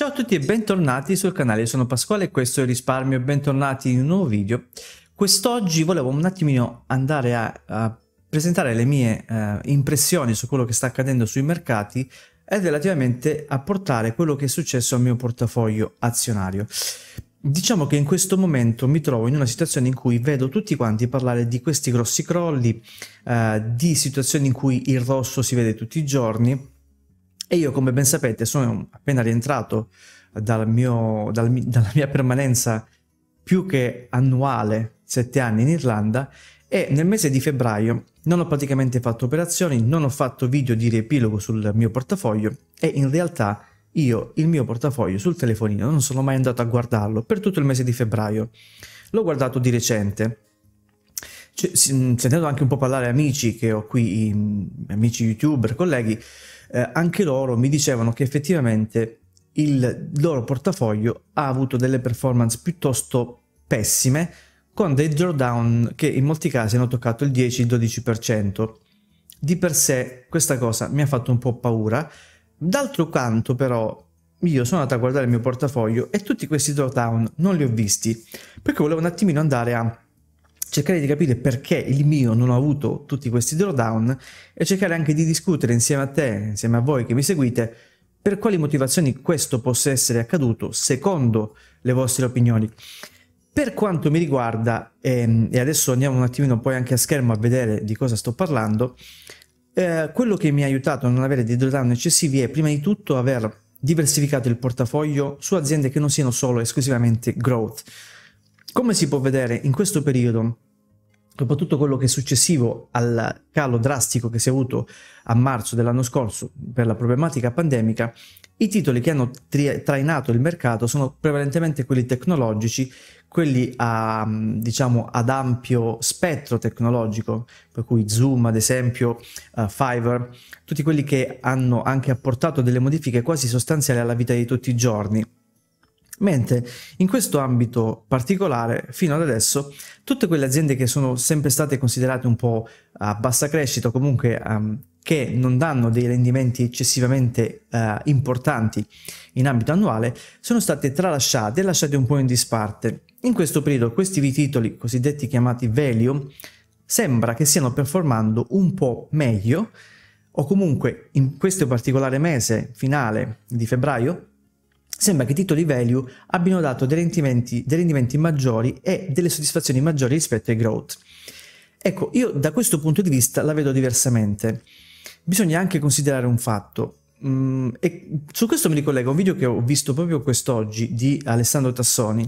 Ciao a tutti e bentornati sul canale, Io sono Pasquale e questo è Risparmio e bentornati in un nuovo video. Quest'oggi volevo un attimino andare a, a presentare le mie eh, impressioni su quello che sta accadendo sui mercati e relativamente a portare quello che è successo al mio portafoglio azionario. Diciamo che in questo momento mi trovo in una situazione in cui vedo tutti quanti parlare di questi grossi crolli, eh, di situazioni in cui il rosso si vede tutti i giorni e io, come ben sapete, sono appena rientrato dal mio, dal, dalla mia permanenza più che annuale, sette anni in Irlanda, e nel mese di febbraio non ho praticamente fatto operazioni, non ho fatto video di riepilogo sul mio portafoglio e in realtà io il mio portafoglio sul telefonino non sono mai andato a guardarlo per tutto il mese di febbraio. L'ho guardato di recente. Cioè, mm, sentendo anche un po' parlare amici che ho qui, mm, amici youtuber, colleghi, eh, anche loro mi dicevano che effettivamente il loro portafoglio ha avuto delle performance piuttosto pessime con dei drawdown che in molti casi hanno toccato il 10-12%. Di per sé questa cosa mi ha fatto un po' paura, d'altro canto però io sono andato a guardare il mio portafoglio e tutti questi drawdown non li ho visti perché volevo un attimino andare a cercare di capire perché il mio non ha avuto tutti questi drawdown e cercare anche di discutere insieme a te, insieme a voi che mi seguite, per quali motivazioni questo possa essere accaduto secondo le vostre opinioni. Per quanto mi riguarda, ehm, e adesso andiamo un attimino poi anche a schermo a vedere di cosa sto parlando, eh, quello che mi ha aiutato a non avere dei drawdown eccessivi è prima di tutto aver diversificato il portafoglio su aziende che non siano solo esclusivamente growth, come si può vedere in questo periodo, soprattutto quello che è successivo al calo drastico che si è avuto a marzo dell'anno scorso per la problematica pandemica, i titoli che hanno trainato il mercato sono prevalentemente quelli tecnologici, quelli a, diciamo, ad ampio spettro tecnologico, per cui Zoom ad esempio, uh, Fiverr, tutti quelli che hanno anche apportato delle modifiche quasi sostanziali alla vita di tutti i giorni Mentre in questo ambito particolare, fino ad adesso, tutte quelle aziende che sono sempre state considerate un po' a bassa crescita comunque um, che non danno dei rendimenti eccessivamente uh, importanti in ambito annuale, sono state tralasciate e lasciate un po' in disparte. In questo periodo questi titoli, cosiddetti chiamati value, sembra che stiano performando un po' meglio o comunque in questo particolare mese finale di febbraio sembra che i titoli value abbiano dato dei rendimenti, dei rendimenti maggiori e delle soddisfazioni maggiori rispetto ai growth. Ecco, io da questo punto di vista la vedo diversamente. Bisogna anche considerare un fatto, Mm, e su questo mi ricollego a un video che ho visto proprio quest'oggi di Alessandro Tassoni.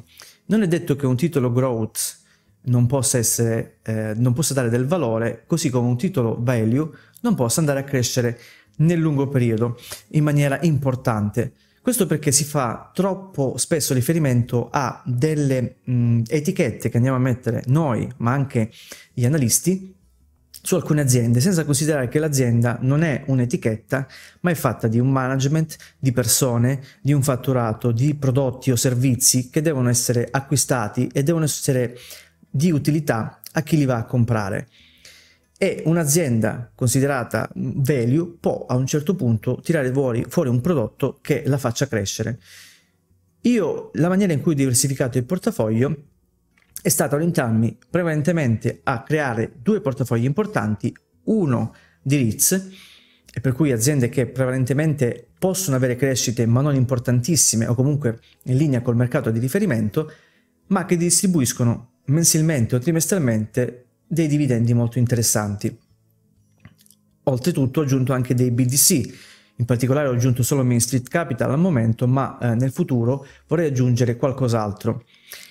Non è detto che un titolo growth non possa, essere, eh, non possa dare del valore, così come un titolo value non possa andare a crescere nel lungo periodo in maniera importante. Questo perché si fa troppo spesso riferimento a delle mh, mm, etichette che andiamo a mettere noi, ma anche gli analisti, su alcune aziende, senza considerare che l'azienda non è un'etichetta, ma è fatta di un management, di persone, di un fatturato, di prodotti o servizi che devono essere acquistati e devono essere di utilità a chi li va a comprare e un'azienda considerata value può a un certo punto tirare fuori, fuori un prodotto che la faccia crescere. Io la maniera in cui ho diversificato il portafoglio è stata orientarmi prevalentemente a creare due portafogli importanti, uno di REITs, e per cui aziende che prevalentemente possono avere crescite ma non importantissime o comunque in linea col mercato di riferimento, ma che distribuiscono mensilmente o trimestralmente dei dividendi molto interessanti. Oltretutto ho aggiunto anche dei BDC, in particolare ho aggiunto solo Main Street Capital al momento, ma eh, nel futuro vorrei aggiungere qualcos'altro.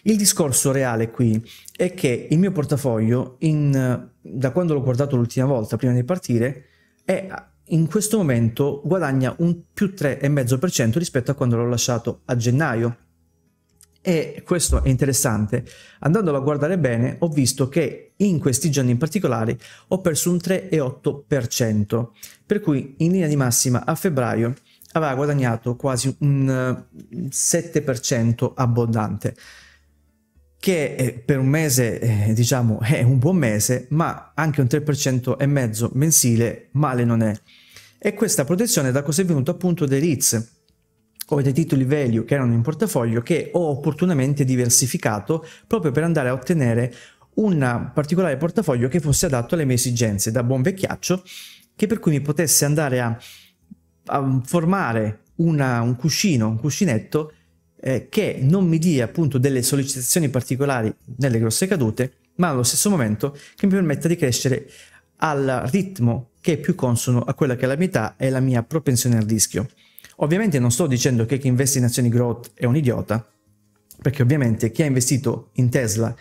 Il discorso reale qui è che il mio portafoglio, in, eh, da quando l'ho guardato l'ultima volta prima di partire, è eh, in questo momento guadagna un più 3,5% rispetto a quando l'ho lasciato a gennaio. E questo è interessante. Andandolo a guardare bene, ho visto che in questi giorni in particolare ho perso un 3,8%, per cui in linea di massima a febbraio aveva guadagnato quasi un 7% eh, abbondante, che eh, per un mese, eh, diciamo, è un buon mese, ma anche un 3,5% mensile male non è. E questa protezione da cosa è venuta appunto dei REITs, o dei titoli value che erano in portafoglio che ho opportunamente diversificato proprio per andare a ottenere un particolare portafoglio che fosse adatto alle mie esigenze da buon vecchiaccio, che per cui mi potesse andare a, a formare una, un cuscino, un cuscinetto eh, che non mi dia appunto delle sollecitazioni particolari nelle grosse cadute, ma allo stesso momento che mi permetta di crescere al ritmo che è più consono a quella che è la mia età e la mia propensione al rischio. Ovviamente non sto dicendo che chi investe in azioni growth è un idiota, perché ovviamente chi ha investito in Tesla,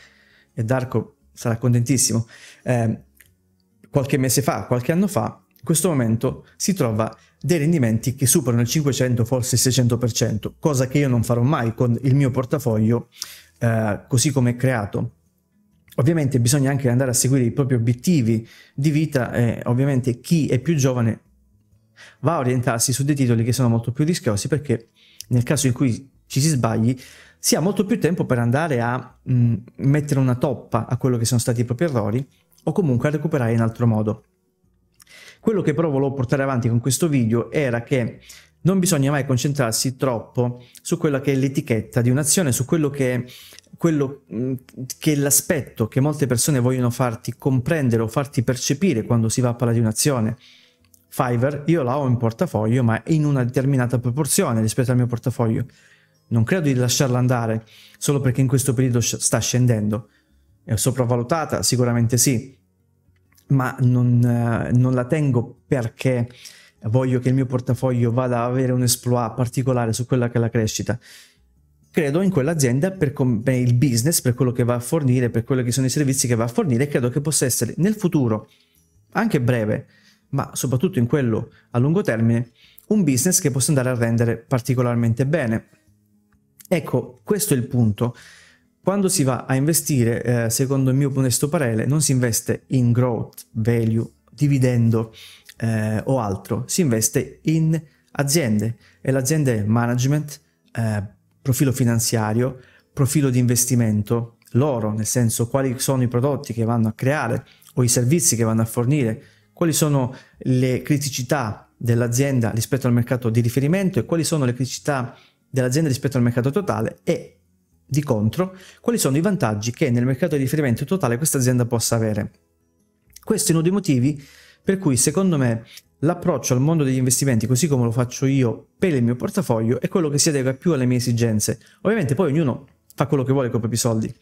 e Darko sarà contentissimo, eh, qualche mese fa, qualche anno fa, in questo momento si trova dei rendimenti che superano il 500, forse il 600%, cosa che io non farò mai con il mio portafoglio eh, così come è creato. Ovviamente bisogna anche andare a seguire i propri obiettivi di vita e ovviamente chi è più giovane va a orientarsi su dei titoli che sono molto più rischiosi perché nel caso in cui ci si sbagli si ha molto più tempo per andare a mh, mm, mettere una toppa a quello che sono stati i propri errori o comunque a recuperare in altro modo. Quello che però volevo portare avanti con questo video era che non bisogna mai concentrarsi troppo su quella che è l'etichetta di un'azione, su quello che è quello mm, che è l'aspetto che molte persone vogliono farti comprendere o farti percepire quando si va a parlare di un'azione. Fiverr io la ho in portafoglio, ma in una determinata proporzione rispetto al mio portafoglio. Non credo di lasciarla andare solo perché in questo periodo sta scendendo. È sopravvalutata, sicuramente sì, ma non, eh, non la tengo perché voglio che il mio portafoglio vada ad avere un esploit particolare su quella che è la crescita. Credo in quell'azienda per, com- per il business, per quello che va a fornire, per quelli che sono i servizi che va a fornire, credo che possa essere nel futuro, anche breve, ma soprattutto in quello a lungo termine, un business che possa andare a rendere particolarmente bene. Ecco, questo è il punto. Quando si va a investire, eh, secondo il mio onesto parere, non si investe in growth, value, dividendo eh, o altro, si investe in aziende e l'azienda è management, eh, profilo finanziario, profilo di investimento loro, nel senso quali sono i prodotti che vanno a creare o i servizi che vanno a fornire, quali sono le criticità dell'azienda rispetto al mercato di riferimento e quali sono le criticità dell'azienda rispetto al mercato totale e di contro quali sono i vantaggi che nel mercato di riferimento totale questa azienda possa avere. Questo è uno dei motivi per cui secondo me l'approccio al mondo degli investimenti, così come lo faccio io per il mio portafoglio, è quello che si adegua più alle mie esigenze. Ovviamente poi ognuno fa quello che vuole con i propri soldi.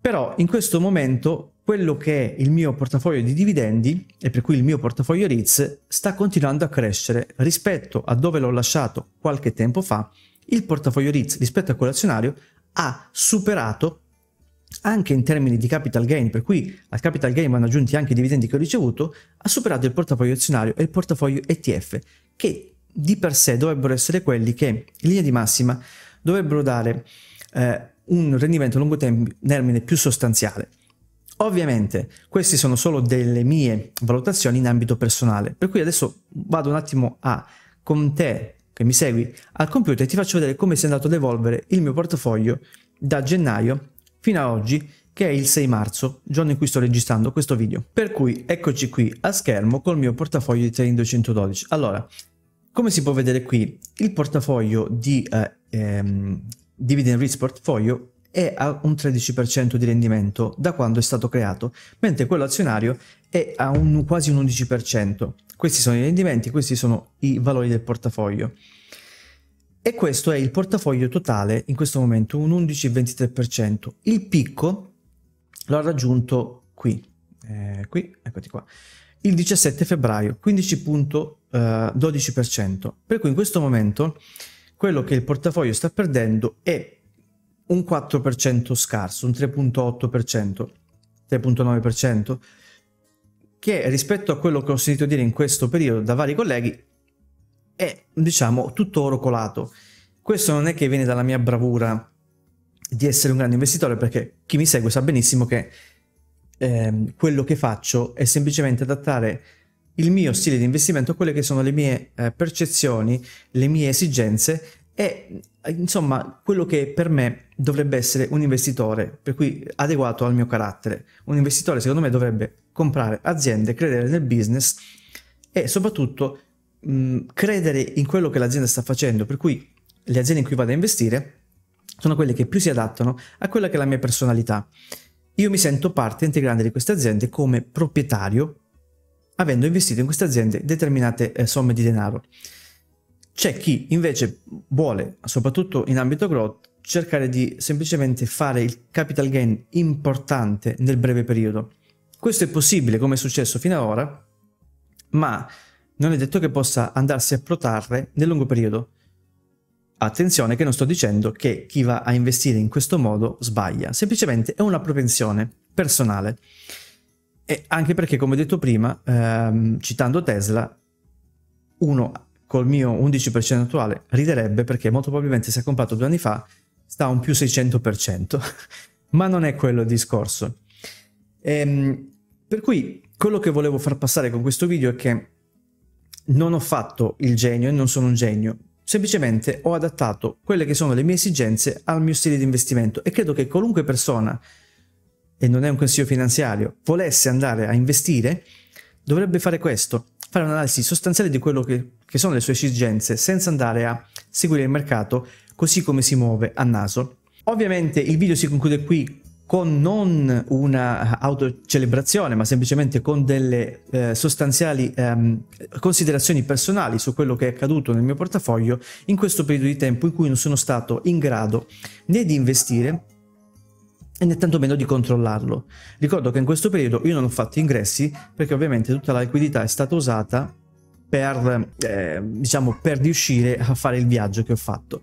Però in questo momento quello che è il mio portafoglio di dividendi e per cui il mio portafoglio REITs sta continuando a crescere rispetto a dove l'ho lasciato qualche tempo fa, il portafoglio REITs rispetto a quello azionario ha superato anche in termini di capital gain, per cui al capital gain vanno aggiunti anche i dividendi che ho ricevuto, ha superato il portafoglio azionario e il portafoglio ETF, che di per sé dovrebbero essere quelli che in linea di massima dovrebbero dare eh, un rendimento a lungo termine più sostanziale. Ovviamente queste sono solo delle mie valutazioni in ambito personale, per cui adesso vado un attimo a, con te che mi segui, al computer e ti faccio vedere come si è andato ad evolvere il mio portafoglio da gennaio fino a oggi che è il 6 marzo, giorno in cui sto registrando questo video. Per cui eccoci qui a schermo col mio portafoglio di Trading 212. Allora, come si può vedere qui, il portafoglio di eh, ehm, Dividend Risk Portfolio è a un 13% di rendimento da quando è stato creato, mentre quello azionario è a un, quasi un 11%. Questi sono i rendimenti, questi sono i valori del portafoglio. E questo è il portafoglio totale, in questo momento un 11-23%. Il picco l'ho raggiunto qui, eh, qui, eccoti qua, il 17 febbraio, 15,12%. Per cui in questo momento quello che il portafoglio sta perdendo è un 4% scarso, un 3.8%, 3.9%, che rispetto a quello che ho sentito dire in questo periodo da vari colleghi è, diciamo, tutto oro colato. Questo non è che viene dalla mia bravura di essere un grande investitore, perché chi mi segue sa benissimo che eh, quello che faccio è semplicemente adattare il mio stile di investimento a quelle che sono le mie eh, percezioni, le mie esigenze e insomma, quello che per me dovrebbe essere un investitore, per cui adeguato al mio carattere. Un investitore, secondo me, dovrebbe comprare aziende, credere nel business e soprattutto mh, credere in quello che l'azienda sta facendo. Per cui le aziende in cui vado a investire sono quelle che più si adattano a quella che è la mia personalità. Io mi sento parte integrante di queste aziende come proprietario, avendo investito in queste aziende determinate eh, somme di denaro. C'è chi invece vuole, soprattutto in ambito growth, cercare di semplicemente fare il capital gain importante nel breve periodo. Questo è possibile come è successo fino ad ora, ma non è detto che possa andarsi a protrarre nel lungo periodo. Attenzione che non sto dicendo che chi va a investire in questo modo sbaglia, semplicemente è una propensione personale. E anche perché, come ho detto prima, ehm, citando Tesla, uno col mio 11% attuale riderebbe perché molto probabilmente se ha comprato due anni fa sta a un più 600%, ma non è quello il discorso. Ehm, per cui quello che volevo far passare con questo video è che non ho fatto il genio e non sono un genio, semplicemente ho adattato quelle che sono le mie esigenze al mio stile di investimento e credo che qualunque persona, e non è un consiglio finanziario, volesse andare a investire, dovrebbe fare questo fare un'analisi sostanziale di quello che, che sono le sue esigenze senza andare a seguire il mercato così come si muove a naso. Ovviamente il video si conclude qui con non una autocelebrazione, ma semplicemente con delle eh, sostanziali ehm, considerazioni personali su quello che è accaduto nel mio portafoglio in questo periodo di tempo in cui non sono stato in grado né di investire e né tantomeno di controllarlo. Ricordo che in questo periodo io non ho fatto ingressi perché ovviamente tutta la liquidità è stata usata per, eh, diciamo, per riuscire a fare il viaggio che ho fatto.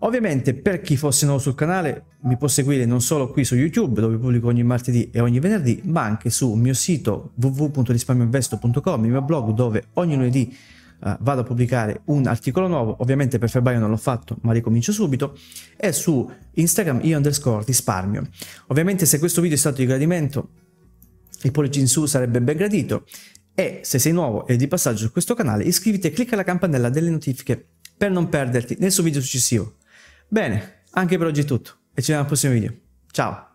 Ovviamente per chi fosse nuovo sul canale mi può seguire non solo qui su YouTube dove pubblico ogni martedì e ogni venerdì, ma anche sul mio sito www.risparmioinvesto.com, il mio blog dove ogni lunedì uh, vado a pubblicare un articolo nuovo, ovviamente per febbraio non l'ho fatto, ma ricomincio subito, e su Instagram io underscore risparmio. Ovviamente se questo video è stato di gradimento, il pollice in su sarebbe ben gradito, e se sei nuovo e di passaggio su questo canale, iscriviti e clicca la campanella delle notifiche per non perderti nessun video successivo. Bene, anche per oggi è tutto, e ci vediamo al prossimo video. Ciao!